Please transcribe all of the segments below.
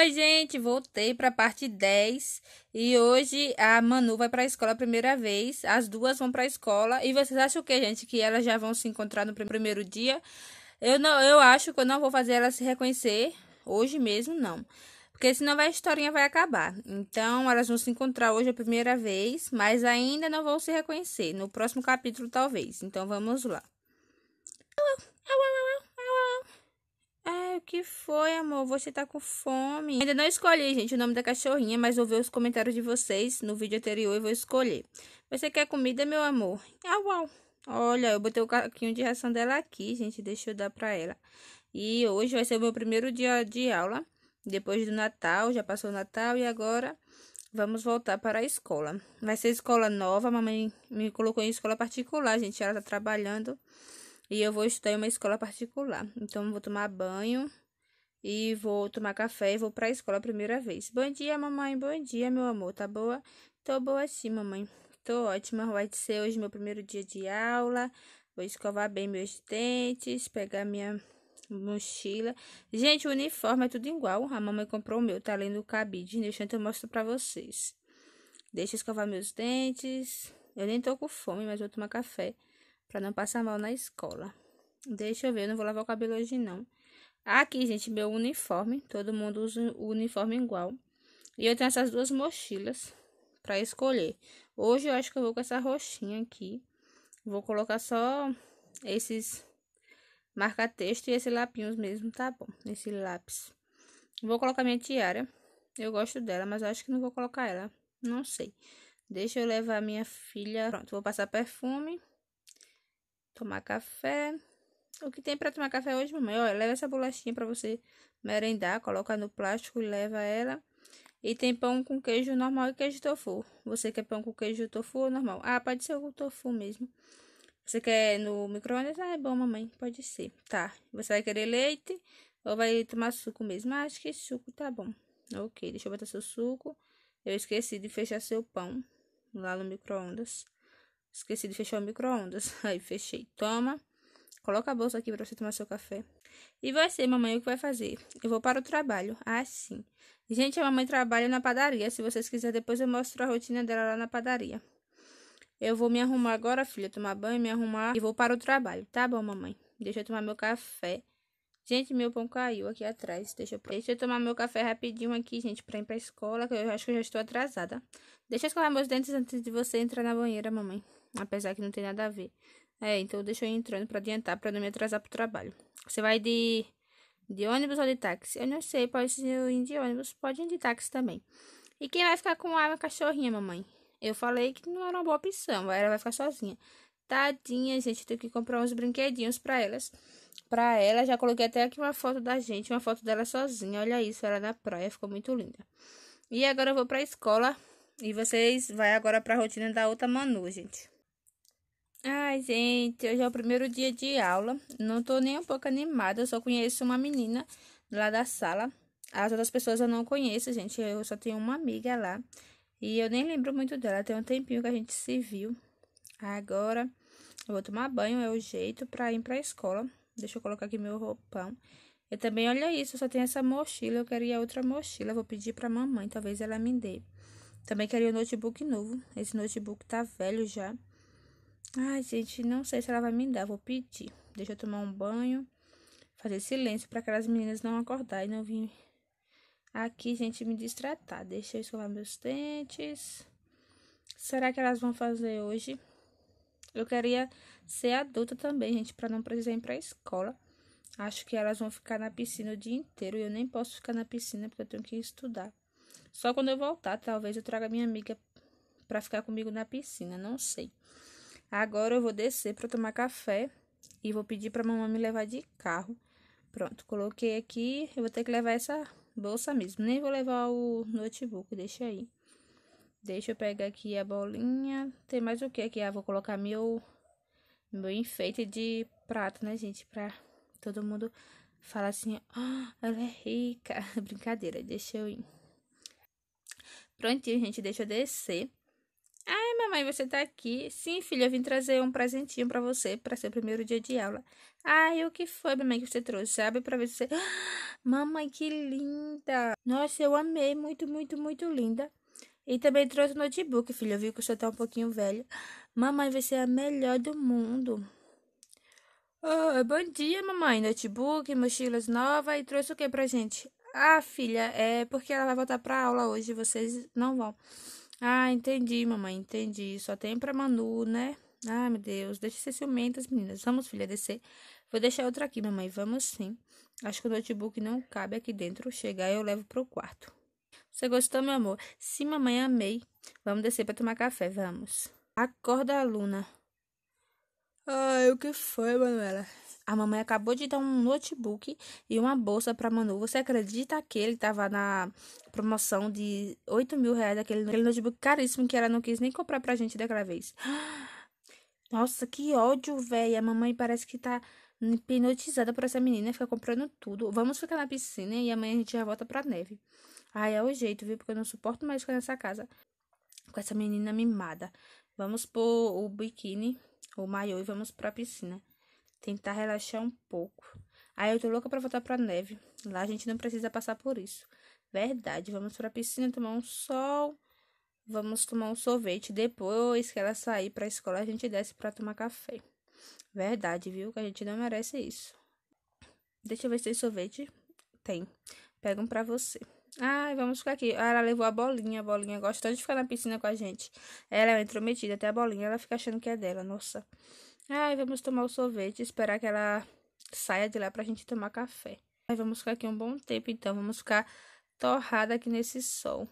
Oi, gente, voltei para a parte 10 e hoje a Manu vai para a escola a primeira vez, as duas vão para a escola e vocês acham o que, gente, que elas já vão se encontrar no primeiro dia? Eu não, eu acho que eu não vou fazer elas se reconhecer hoje mesmo, não. Porque senão a historinha vai acabar. Então, elas vão se encontrar hoje a primeira vez, mas ainda não vão se reconhecer. No próximo capítulo, talvez. Então, vamos lá. Au, au, au, que foi, amor? Você tá com fome? Ainda não escolhi, gente, o nome da cachorrinha, mas vou ver os comentários de vocês no vídeo anterior e vou escolher. Você quer comida, meu amor? Au, uau! Olha, eu botei o caquinho de ração dela aqui, gente, deixa eu dar pra ela. E hoje vai ser o meu primeiro dia de aula, depois do Natal, já passou o Natal e agora vamos voltar para a escola. Vai ser escola nova, mamãe me colocou em escola particular, gente, ela tá trabalhando e eu vou estudar em uma escola particular. Então, vou tomar banho e vou tomar café e vou para a escola a primeira vez. Bom dia, mamãe. Bom dia, meu amor. Tá boa? Tô boa sim, mamãe. Tô ótima. Vai ser hoje meu primeiro dia de aula. Vou escovar bem meus dentes, pegar minha mochila. Gente, o uniforme é tudo igual. A mamãe comprou o meu, tá ali no cabide. Deixa eu mostro para vocês. Deixa eu escovar meus dentes. Eu nem tô com fome, mas vou tomar café para não passar mal na escola. Deixa eu ver, eu não vou lavar o cabelo hoje não. Aqui, gente, meu uniforme, todo mundo usa o uniforme igual. E eu tenho essas duas mochilas para escolher. Hoje eu acho que eu vou com essa roxinha aqui. Vou colocar só esses marca-texto e esse lapinhos mesmo, tá bom? Esse lápis. Vou colocar minha tiara. Eu gosto dela, mas eu acho que não vou colocar ela. Não sei. Deixa eu levar minha filha. Pronto, vou passar perfume tomar café. O que tem para tomar café hoje, mamãe? Olha, leva essa bolachinha para você merendar, coloca no plástico e leva ela. E tem pão com queijo normal e queijo tofu. Você quer pão com queijo tofu ou normal? Ah, pode ser o tofu mesmo. Você quer no micro-ondas? Ah, é bom, mamãe. Pode ser. Tá. Você vai querer leite ou vai tomar suco mesmo? Ah, acho que suco tá bom. Ok, deixa eu botar seu suco. Eu esqueci de fechar seu pão lá no micro-ondas. Esqueci de fechar o micro-ondas. Aí fechei. Toma. Coloca a bolsa aqui para você tomar seu café. E você, mamãe, o que vai fazer? Eu vou para o trabalho. Ah, sim. Gente, a mamãe trabalha na padaria. Se vocês quiserem, depois eu mostro a rotina dela lá na padaria. Eu vou me arrumar agora, filha, tomar banho, me arrumar e vou para o trabalho. Tá bom, mamãe. Deixa eu tomar meu café. Gente, meu pão caiu aqui atrás. Deixa eu, deixa eu tomar meu café rapidinho aqui, gente, para ir para a escola, que eu acho que eu já estou atrasada. Deixa eu escovar meus dentes antes de você entrar na banheira, mamãe apesar que não tem nada a ver. É, então deixa eu ir entrando para adiantar, para não me atrasar pro trabalho. Você vai de de ônibus ou de táxi? Eu não sei, pode ir de ônibus, pode ir de táxi também. E quem vai ficar com a cachorrinha, mamãe? Eu falei que não era uma boa opção, ela vai ficar sozinha. Tadinha, gente, tenho que comprar uns brinquedinhos para elas. Para ela, já coloquei até aqui uma foto da gente, uma foto dela sozinha. Olha isso, ela na é praia, ficou muito linda. E agora eu vou para a escola e vocês vai agora para a rotina da outra Manu, gente. Ai, gente, hoje é o primeiro dia de aula. Não tô nem um pouco animada, eu só conheço uma menina lá da sala. As outras pessoas eu não conheço, gente. Eu só tenho uma amiga lá. E eu nem lembro muito dela. Tem um tempinho que a gente se viu. Agora eu vou tomar banho, é o jeito pra ir pra escola. Deixa eu colocar aqui meu roupão. Eu também, olha isso, eu só tenho essa mochila. Eu queria outra mochila. vou pedir pra mamãe, talvez ela me dê. Também queria um notebook novo. Esse notebook tá velho já. Ai, gente, não sei se ela vai me dar, vou pedir. Deixa eu tomar um banho, fazer silêncio para aquelas meninas não acordarem, não vim aqui, gente, me distratar. Deixa eu escovar meus dentes. Será que elas vão fazer hoje? Eu queria ser adulta também, gente, para não precisar ir para a escola. Acho que elas vão ficar na piscina o dia inteiro e eu nem posso ficar na piscina porque eu tenho que estudar. Só quando eu voltar, talvez eu traga minha amiga para ficar comigo na piscina, não sei. Agora eu vou descer para tomar café e vou pedir para mamãe me levar de carro. Pronto, coloquei aqui. Eu vou ter que levar essa bolsa mesmo. Nem vou levar o notebook, deixa aí. Deixa eu pegar aqui a bolinha. Tem mais o que aqui? Ah, vou colocar meu, meu enfeite de prato, né, gente? Pra todo mundo falar assim, ó, oh, ah, ela é rica. Brincadeira, deixa eu ir. Prontinho, gente, deixa eu descer mamãe, você tá aqui? Sim, filha, eu vim trazer um presentinho para você para seu primeiro dia de aula. Ah, e o que foi, mamãe, que você trouxe? Sabe, para ver se você... Ah, mamãe, que linda! Nossa, eu amei, muito, muito, muito linda. E também trouxe o notebook, filha, eu vi que o senhor tá um pouquinho velho. Mamãe, você é a melhor do mundo. Oh, bom dia, mamãe. Notebook, mochilas nova e trouxe o que pra gente? Ah, filha, é porque ela vai voltar pra aula hoje, vocês não vão. Ah, entendi, mamãe, entendi. Só tem pra Manu, né? Ah, meu Deus, deixa ser ciumentas, meninas. Vamos, filha, descer. Vou deixar outra aqui, mamãe. Vamos sim. Acho que o notebook não cabe aqui dentro. Chegar, eu levo pro quarto. Você gostou, meu amor? Sim, mamãe, amei. Vamos descer para tomar café, vamos. Acorda, Luna. Ai, o que foi, Manuela? A mamãe acabou de dar um notebook e uma bolsa para Manu. Você acredita que ele tava na promoção de 8 mil reais, aquele notebook caríssimo que ela não quis nem comprar pra gente daquela vez? Nossa, que ódio, velho. A mamãe parece que tá hipnotizada por essa menina, fica comprando tudo. Vamos ficar na piscina e amanhã a gente já volta pra neve. Ai, é o jeito, viu? Porque eu não suporto mais ficar nessa casa com essa menina mimada. Vamos pôr o biquíni o maiô e vamos pra piscina. Tentar relaxar um pouco. Aí eu tô louca pra voltar pra neve. Lá a gente não precisa passar por isso. Verdade, vamos pra piscina tomar um sol. Vamos tomar um sorvete. Depois que ela sair pra escola, a gente desce pra tomar café. Verdade, viu? Que a gente não merece isso. Deixa eu ver se tem sorvete. Tem. Pegam pra você. Ai, vamos ficar aqui. Ela levou a bolinha, a bolinha gostou de ficar na piscina com a gente. Ela é intrometida até a bolinha, ela fica achando que é dela, nossa. Ai, vamos tomar o sorvete, esperar que ela saia de lá pra gente tomar café. Ai, vamos ficar aqui um bom tempo então, vamos ficar torrada aqui nesse sol.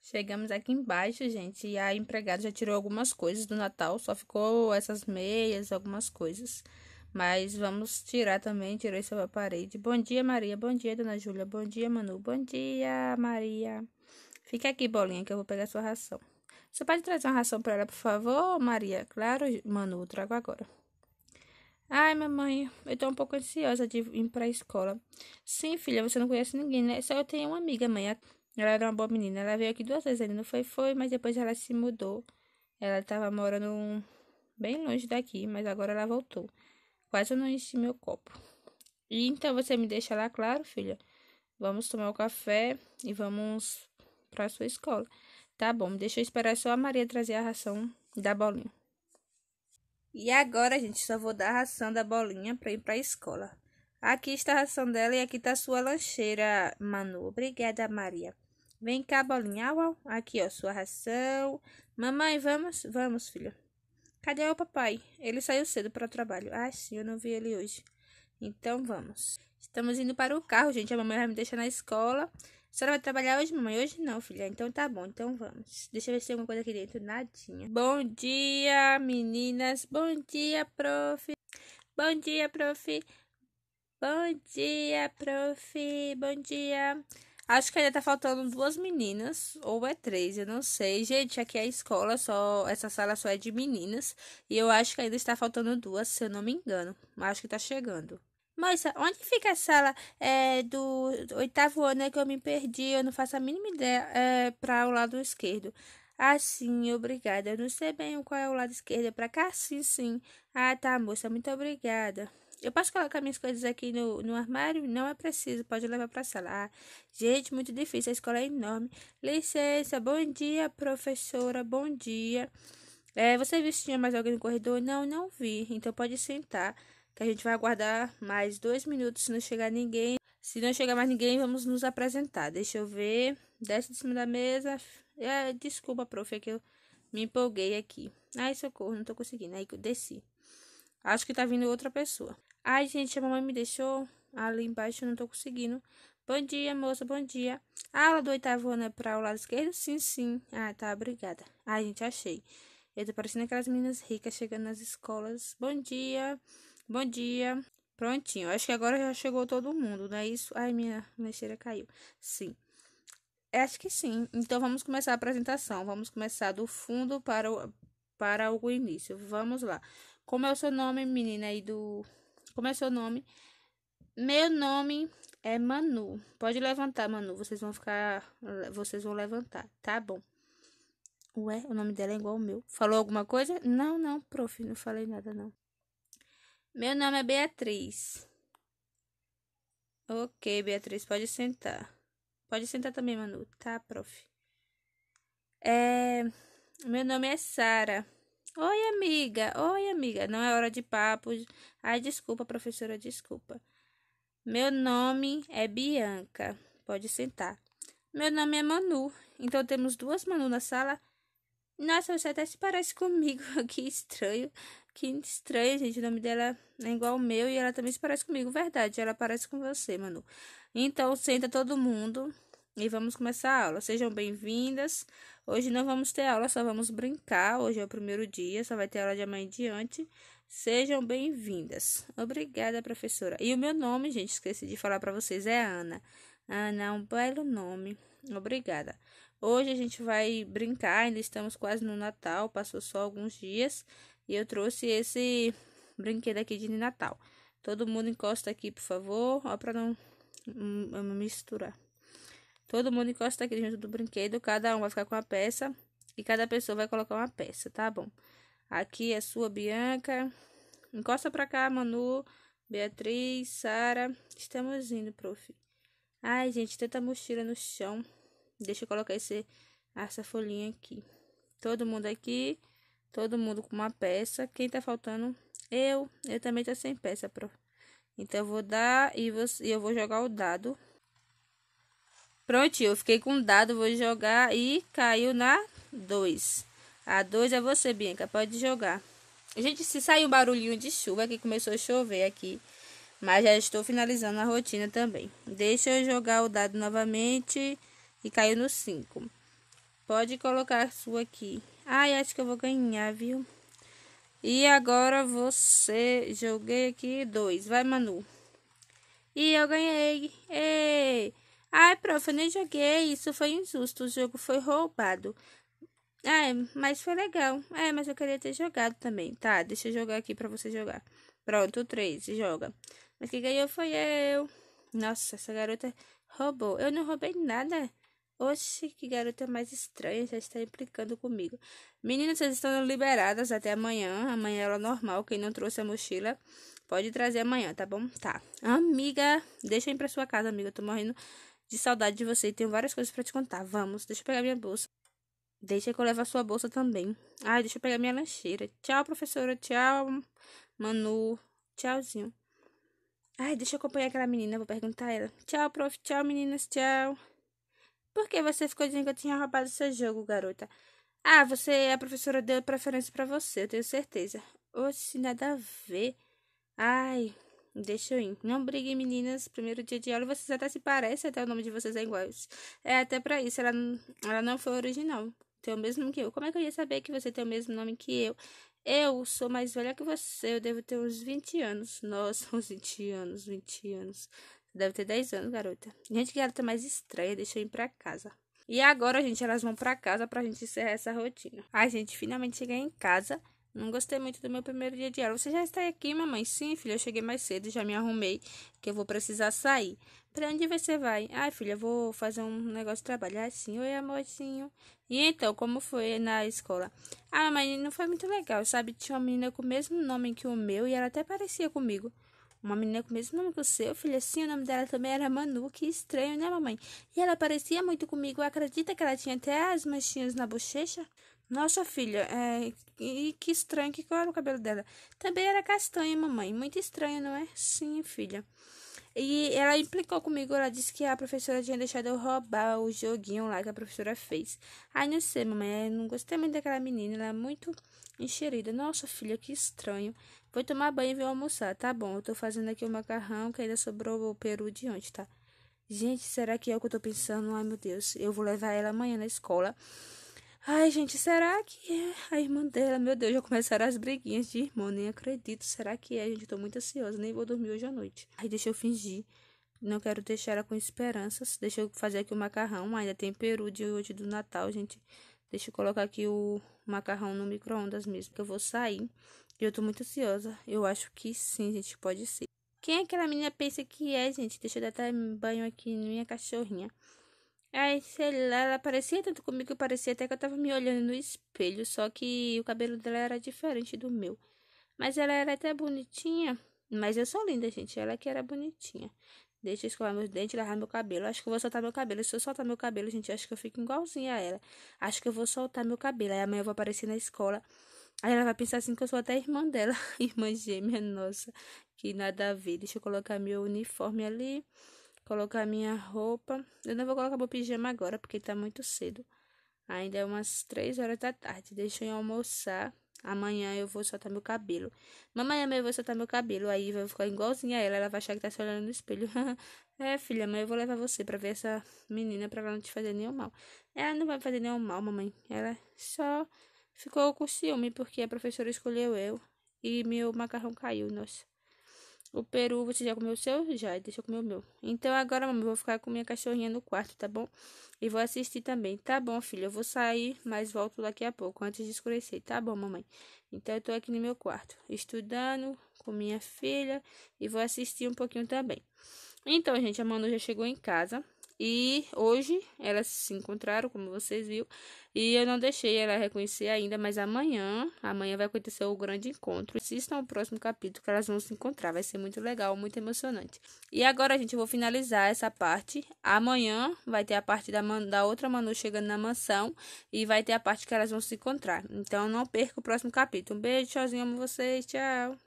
Chegamos aqui embaixo, gente, e a empregada já tirou algumas coisas do Natal, só ficou essas meias, algumas coisas. Mas vamos tirar também, tirei sobre a parede. Bom dia, Maria. Bom dia, Dona Júlia. Bom dia, Manu. Bom dia, Maria. Fica aqui, bolinha, que eu vou pegar sua ração. Você pode trazer uma ração para ela, por favor, Maria? Claro, Manu, trago agora. Ai, mamãe, eu tô um pouco ansiosa de ir pra escola. Sim, filha, você não conhece ninguém, né? Só eu tenho uma amiga, mãe. Ela era uma boa menina. Ela veio aqui duas vezes, ainda não foi, foi, mas depois ela se mudou. Ela tava morando bem longe daqui, mas agora ela voltou. Quase não enchi meu copo. E então você me deixa lá, claro, filha. Vamos tomar o um café e vamos para sua escola. Tá bom, deixa eu esperar só a Maria trazer a ração da bolinha. E agora, gente, só vou dar a ração da bolinha para ir para a escola. Aqui está a ração dela e aqui está a sua lancheira, Manu. Obrigada, Maria. Vem cá, bolinha. Aqui, ó, sua ração. Mamãe, vamos? Vamos, filha. Cadê o papai? Ele saiu cedo para o trabalho. Ah, sim, eu não vi ele hoje. Então vamos. Estamos indo para o carro, gente. A mamãe vai me deixar na escola. A senhora vai trabalhar hoje, mamãe? Hoje não, filha. Então tá bom, então vamos. Deixa eu ver se tem alguma coisa aqui dentro. Nadinha. Bom dia, meninas. Bom dia, prof. Bom dia, prof. Bom dia, prof. Bom dia. Acho que ainda tá faltando duas meninas, ou é três, eu não sei. Gente, aqui é a escola, só essa sala só é de meninas. E eu acho que ainda está faltando duas, se eu não me engano. Mas acho que tá chegando. Moça, onde fica a sala é, do, do oitavo ano é que eu me perdi? Eu não faço a mínima ideia é, para o lado esquerdo. Ah, sim, obrigada. Eu não sei bem qual é o lado esquerdo. É pra cá? Sim, sim. Ah, tá, moça. Muito obrigada. Eu posso colocar minhas coisas aqui no, no armário? Não é preciso, pode levar para a sala. Ah, gente, muito difícil, a escola é enorme. Licença, bom dia, professora, bom dia. É, você viu se tinha mais alguém no corredor? Não, não vi. Então pode sentar, que a gente vai aguardar mais dois minutos se não chegar ninguém. Se não chegar mais ninguém, vamos nos apresentar. Deixa eu ver. Desce de cima da mesa. É, desculpa, prof, é que eu me empolguei aqui. Ai, socorro, não tô conseguindo. Aí que eu desci. Acho que tá vindo outra pessoa. Ai, gente, a mamãe me deixou ali embaixo, eu não tô conseguindo. Bom dia, moça, bom dia. A aula do oitavo ano é para o lado esquerdo? Sim, sim. Ah, tá, obrigada. Ai, gente, achei. Eu tô parecendo aquelas meninas ricas chegando nas escolas. Bom dia, bom dia. Prontinho, acho que agora já chegou todo mundo, não é isso? Ai, minha mexeira caiu. Sim. Acho que sim. Então vamos começar a apresentação. Vamos começar do fundo para o, para o início. Vamos lá. Como é o seu nome, menina aí do como é seu nome? Meu nome é Manu. Pode levantar, Manu. Vocês vão ficar. Vocês vão levantar. Tá bom. Ué, o nome dela é igual ao meu. Falou alguma coisa? Não, não, prof. Não falei nada, não. Meu nome é Beatriz. Ok, Beatriz, pode sentar. Pode sentar também, Manu. Tá, prof. É. Meu nome é Sara. Oi, amiga. Oi, amiga. Não é hora de papo. Ai, desculpa, professora, desculpa. Meu nome é Bianca. Pode sentar. Meu nome é Manu. Então temos duas Manu na sala. Nossa, você até se parece comigo. que estranho. Que estranho, gente. O nome dela é igual ao meu e ela também se parece comigo. Verdade, ela parece com você, Manu. Então senta todo mundo e vamos começar a aula. Sejam bem-vindas. Hoje não vamos ter aula, só vamos brincar. Hoje é o primeiro dia, só vai ter aula de amanhã em diante. Sejam bem-vindas. Obrigada, professora. E o meu nome, gente, esqueci de falar para vocês, é Ana. Ana é um belo nome. Obrigada. Hoje a gente vai brincar, ainda estamos quase no Natal, passou só alguns dias e eu trouxe esse brinquedo aqui de Natal. Todo mundo encosta aqui, por favor, ó para não misturar. Todo mundo encosta aqui junto do brinquedo, cada um vai ficar com a peça e cada pessoa vai colocar uma peça, tá bom? Aqui é sua Bianca. Encosta pra cá, Manu, Beatriz, Sara. Estamos indo, prof. Ai, gente, tanta mochila no chão. Deixa eu colocar esse, essa folhinha aqui. Todo mundo aqui, todo mundo com uma peça. Quem tá faltando? Eu. Eu também tô sem peça, prof. Então, eu vou dar e eu vou jogar o dado Prontinho, eu fiquei com um dado, vou jogar e caiu na 2. A 2 é você, Bianca, pode jogar. Gente, se saiu um barulhinho de chuva, é que começou a chover aqui, mas já estou finalizando a rotina também. Deixa eu jogar o dado novamente e caiu no 5. Pode colocar a sua aqui. Ai, acho que eu vou ganhar, viu? E agora você, joguei aqui 2. Vai, Manu. E eu ganhei. Ei! Ai, prof, eu nem joguei, isso foi injusto, o jogo foi roubado. É, mas foi legal. É, mas eu queria ter jogado também. Tá, deixa eu jogar aqui para você jogar. Pronto, três, joga. Mas quem ganhou foi eu. Nossa, essa garota roubou. Eu não roubei nada. Oxe, que garota mais estranha, já está implicando comigo. Meninas, vocês estão liberadas até amanhã. Amanhã é normal. Quem não trouxe a mochila, pode trazer amanhã, tá bom? Tá. Amiga, deixa eu ir pra sua casa, amiga. Eu tô morrendo de saudade de você e tenho várias coisas para te contar. Vamos, deixa eu pegar minha bolsa. Deixa que eu levo a sua bolsa também. Ai, deixa eu pegar minha lancheira. Tchau, professora. Tchau, Manu. Tchauzinho. Ai, deixa eu acompanhar aquela menina. Vou perguntar a ela. Tchau, prof. Tchau, meninas. Tchau. Por que você ficou dizendo que eu tinha roubado seu jogo, garota? Ah, você, é a professora deu preferência para você, eu tenho certeza. Oxe, nada a ver. Ai, Deixa eu ir. Não briguem, meninas. Primeiro dia de aula, vocês até se parecem, até o nome de vocês é igual. É, até pra isso, ela, ela não foi original. Tem o mesmo nome que eu. Como é que eu ia saber que você tem o mesmo nome que eu? Eu sou mais velha que você, eu devo ter uns 20 anos. Nossa, uns 20 anos, 20 anos. Deve ter 10 anos, garota. Gente, que ela tá mais estranha, deixa eu ir pra casa. E agora, gente, elas vão pra casa pra gente encerrar essa rotina. A gente finalmente chega em casa. Não gostei muito do meu primeiro dia de aula. Você já está aqui, mamãe? Sim, filha, eu cheguei mais cedo, já me arrumei, que eu vou precisar sair. Para onde você vai? Ai, filha, eu vou fazer um negócio de trabalho. assim oi, amorzinho. E então, como foi na escola? Ah, mamãe, não foi muito legal, sabe? Tinha uma menina com o mesmo nome que o meu e ela até parecia comigo. Uma menina com o mesmo nome que o seu, filha, sim, o nome dela também era Manu, que estranho, né, mamãe? E ela parecia muito comigo, acredita que ela tinha até as manchinhas na bochecha? Nossa filha, é... e que estranho, que cor era o cabelo dela? Também era castanho, mamãe. Muito estranho, não é? Sim, filha. E ela implicou comigo, ela disse que a professora tinha deixado eu roubar o joguinho lá que a professora fez. Ai, não sei, mamãe, eu não gostei muito daquela menina, ela é muito enxerida. Nossa, filha, que estranho. Vou tomar banho e vou almoçar, tá bom? Eu tô fazendo aqui o macarrão que ainda sobrou o peru de ontem, tá? Gente, será que é o que eu tô pensando? Ai, meu Deus, eu vou levar ela amanhã na escola. Ai, gente, será que é a irmã dela? Meu Deus, já começaram as briguinhas de irmão, nem acredito. Será que é? Gente, eu tô muito ansiosa, nem vou dormir hoje à noite. Ai, deixa eu fingir. Não quero deixar ela com esperanças. Deixa eu fazer aqui o macarrão. Ainda tem peru de hoje do Natal, gente. Deixa eu colocar aqui o macarrão no micro-ondas mesmo, que eu vou sair. E eu tô muito ansiosa. Eu acho que sim, gente, pode ser. Quem é aquela menina pensa que é, gente? Deixa eu dar banho aqui na minha cachorrinha. Ai, sei lá, ela parecia tanto comigo que parecia até que eu tava me olhando no espelho, só que o cabelo dela era diferente do meu. Mas ela era até bonitinha, mas eu sou linda, gente, ela que era bonitinha. Deixa eu escovar meus dentes e lavar meu cabelo. Acho que eu vou soltar meu cabelo. Se eu soltar meu cabelo, gente, acho que eu fico igualzinha a ela. Acho que eu vou soltar meu cabelo. Aí amanhã eu vou aparecer na escola. Aí ela vai pensar assim que eu sou até irmã dela. irmã gêmea, nossa. Que nada a ver. Deixa eu colocar meu uniforme ali colocar minha roupa. Eu não vou colocar meu pijama agora, porque tá muito cedo. Ainda é umas 3 horas da tarde. Deixa eu almoçar. Amanhã eu vou soltar meu cabelo. Mamãe, amanhã eu vou soltar meu cabelo. Aí vai ficar igualzinha a ela. Ela vai achar que tá se olhando no espelho. é, filha, amanhã eu vou levar você pra ver essa menina pra ela não te fazer nenhum mal. Ela não vai fazer nenhum mal, mamãe. Ela só ficou com ciúme porque a professora escolheu eu e meu macarrão caiu. Nossa. O peru, você já comeu o seu? Já, deixa eu comer o meu. Então agora, mamãe, vou ficar com minha cachorrinha no quarto, tá bom? E vou assistir também. Tá bom, filha, eu vou sair, mas volto daqui a pouco, antes de escurecer. Tá bom, mamãe. Então eu tô aqui no meu quarto, estudando com minha filha e vou assistir um pouquinho também. Então, gente, a Manu já chegou em casa. E hoje elas se encontraram, como vocês viram, e eu não deixei ela reconhecer ainda, mas amanhã, amanhã vai acontecer o grande encontro. Assistam o próximo capítulo que elas vão se encontrar, vai ser muito legal, muito emocionante. E agora, gente, eu vou finalizar essa parte. Amanhã vai ter a parte da, da outra Manu chegando na mansão e vai ter a parte que elas vão se encontrar. Então não perca o próximo capítulo. Um beijo, tchauzinho, amo vocês, tchau!